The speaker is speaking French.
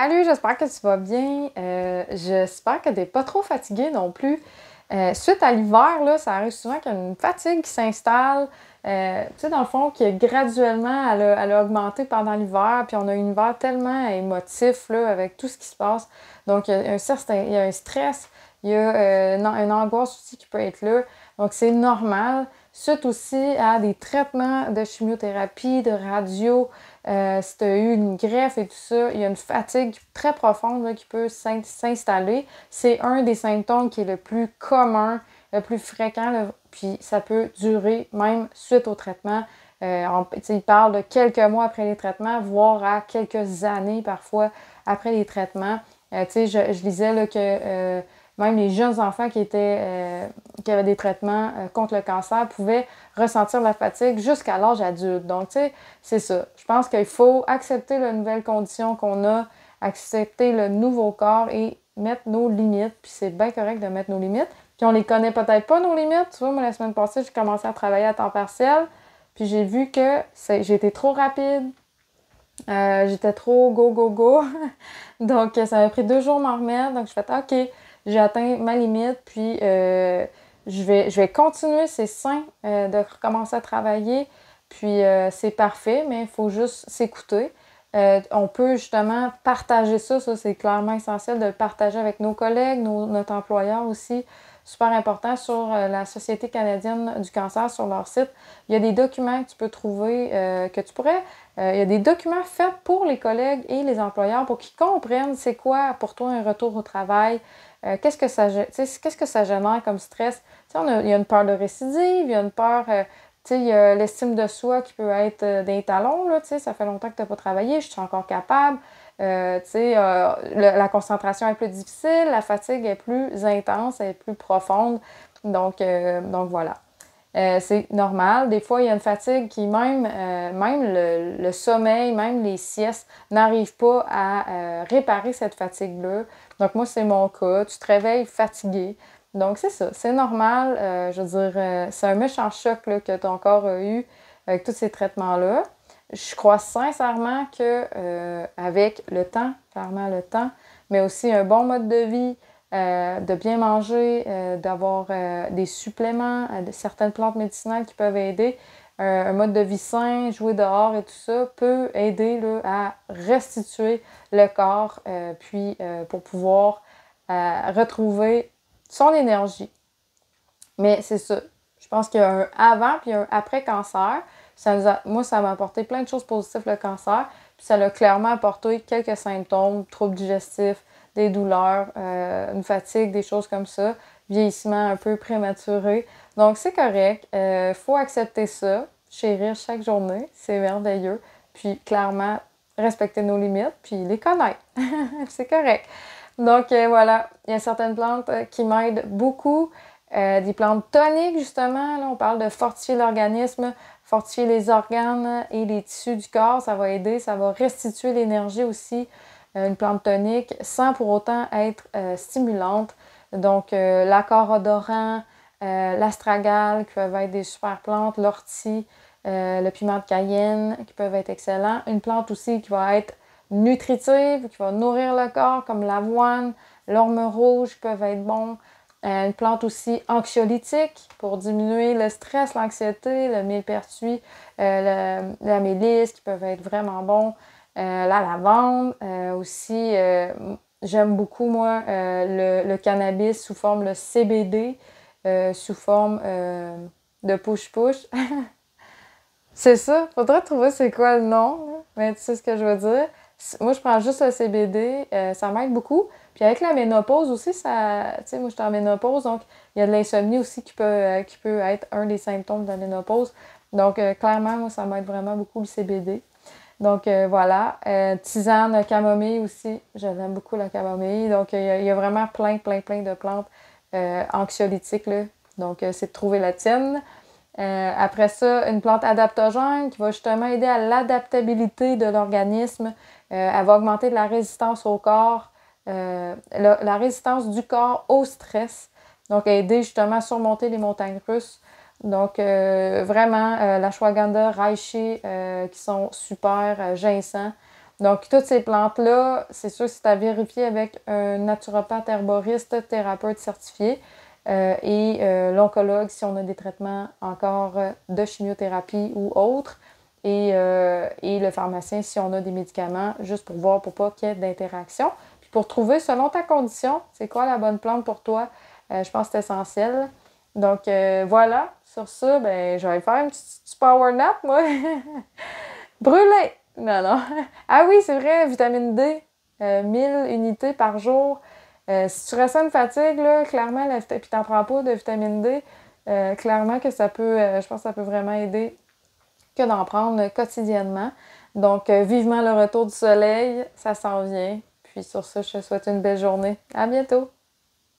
Salut, j'espère que tu vas bien. Euh, j'espère que tu n'es pas trop fatigué non plus. Euh, suite à l'hiver, là, ça arrive souvent qu'il y a une fatigue qui s'installe. Euh, tu sais, dans le fond, qui graduellement, elle a, elle augmenté pendant l'hiver, puis on a un hiver tellement émotif avec tout ce qui se passe. Donc, il y a un, certain, il y a un stress, il y a euh, une angoisse aussi qui peut être là. Donc, c'est normal. Suite aussi à des traitements de chimiothérapie, de radio, euh, si tu as eu une greffe et tout ça, il y a une fatigue très profonde qui peut s'installer. C'est un des symptômes qui est le plus commun, le plus fréquent, puis ça peut durer même suite au traitement. Euh, parlent il parle de quelques mois après les traitements, voire à quelques années parfois après les traitements. Euh, je, je lisais que euh, même les jeunes enfants qui, euh, avaient des traitements euh, contre le cancer pouvaient ressentir la fatigue jusqu'à l'âge adulte. Donc, tu sais, c'est ça. Je pense qu'il faut accepter la nouvelle condition qu'on a, accepter le nouveau corps et mettre nos limites. Puis c'est bien correct de mettre nos limites. Puis on les connaît peut-être pas, nos limites. Tu vois, moi, la semaine passée, j'ai commencé à travailler à temps partiel. Puis j'ai vu que j'étais trop rapide, euh, j'étais trop go, go, go. donc, ça m'a pris deux jours de m'en remettre. Donc, je fais OK, j'ai atteint ma limite, puis euh, je, vais, continuer, c'est sain euh, de recommencer à travailler, puis euh, c'est parfait, mais il faut juste s'écouter. on peut justement partager ça, ça c'est clairement essentiel de le partager avec nos collègues, notre employeur aussi, super important sur la Société canadienne du cancer, sur leur site. Il y a des documents que tu peux trouver, que tu pourrais. il y a des documents faits pour les collègues et les employeurs pour qu'ils comprennent c'est quoi pour toi un retour au travail, euh, qu'est-ce, que ça, quest génère comme stress? On a, il y a une peur de récidive, il y a une peur, euh, sais, il y a l'estime de soi qui peut être euh, d'un des talons, là, ça fait longtemps que tu n'as pas travaillé, je suis encore capable. la concentration est plus difficile, la fatigue est plus intense, elle est plus profonde. donc voilà. Euh, c'est normal. Des fois, il y a une fatigue qui, même, euh, même le, sommeil, même les siestes, n'arrivent pas à euh, réparer cette fatigue-là. Donc, moi, c'est mon cas. Tu te réveilles fatigué. Donc, c'est ça. C'est normal. je veux dire, c'est un méchant choc que ton corps a eu avec tous ces traitements-là. Je crois sincèrement que avec le temps, clairement le temps, mais aussi un bon mode de vie, euh, de bien manger, euh, d'avoir euh, des suppléments, de certaines plantes médicinales qui peuvent aider, un mode de vie sain, jouer dehors et tout ça peut aider à restituer le corps, puis pour pouvoir retrouver son énergie. Mais c'est ça. Je pense qu'il y a un avant puis un après cancer. Ça nous a, moi, ça m'a apporté plein de choses positives, le cancer. Puis ça l'a clairement apporté quelques symptômes, troubles digestifs, des douleurs, euh, une fatigue, des choses comme ça, vieillissement un peu prématuré. Donc c'est correct, euh, faut accepter ça, chérir chaque journée, c'est merveilleux. Puis clairement, respecter nos limites, puis les connaître. c'est correct. Donc euh, voilà, il y a certaines plantes qui m'aident beaucoup. des plantes toniques, justement, là, on parle de fortifier l'organisme, fortifier les organes et les tissus du corps, ça va aider, ça va restituer l'énergie aussi euh, une plante tonique sans pour autant être euh, stimulante. Donc, euh, l'accord odorant, l'astragale qui peuvent être des super plantes, l'ortie, le piment de cayenne qui peuvent être excellents. Une plante aussi qui va être nutritive, qui va nourrir le corps comme l'avoine, l'orme rouge qui peuvent être bons. une plante aussi anxiolytique pour diminuer le stress, l'anxiété, le millepertuis, la mélisse qui peuvent être vraiment bons. Euh, la lavande. Euh, aussi, euh, j'aime beaucoup, moi, le, cannabis sous forme de CBD, sous forme de push-push. c'est ça. Faudrait trouver c'est quoi le nom, mais tu sais ce que je veux dire. Moi, je prends juste le CBD, ça m'aide beaucoup. Puis avec la ménopause aussi, ça. Tu sais, moi, je suis en ménopause, donc il y a de l'insomnie aussi qui peut, qui peut être un des symptômes de la ménopause. Donc, clairement, moi, ça m'aide vraiment beaucoup le CBD. Donc euh, voilà, euh, tisane camomille aussi, j'aime beaucoup la camomille. Donc il y, a vraiment plein, plein, plein de plantes euh, anxiolytiques. Là. Donc c'est de trouver la tienne. après ça, une plante adaptogène qui va justement aider à l'adaptabilité de l'organisme. elle va augmenter la résistance au corps, la, la, résistance du corps au stress. Donc aider justement à surmonter les montagnes russes. Donc, euh, vraiment, euh, la shwaganda, reishi, euh, qui sont super ginseng Donc, toutes ces plantes-là, c'est sûr si c'est à vérifié avec un naturopathe herboriste, thérapeute certifié et l'oncologue si on a des traitements encore de chimiothérapie ou autres. Et, et, le pharmacien si on a des médicaments, juste pour voir pour pas qu'il y ait d'interaction. Puis pour trouver selon ta condition, c'est quoi la bonne plante pour toi, je pense que c'est essentiel. Donc euh, voilà, sur ça, ben, je vais faire une petit, power nap, moi. Brûler! Non, non. Ah oui, c'est vrai, vitamine D, 1000 euh, unités par jour. Euh, si tu ressens une fatigue, là, clairement, puis t'en prends pas de vitamine D, clairement que ça peut, je pense que ça peut vraiment aider que d'en prendre quotidiennement. Donc, vivement le retour du soleil, ça s'en vient. Puis sur ce, je te souhaite une belle journée. À bientôt!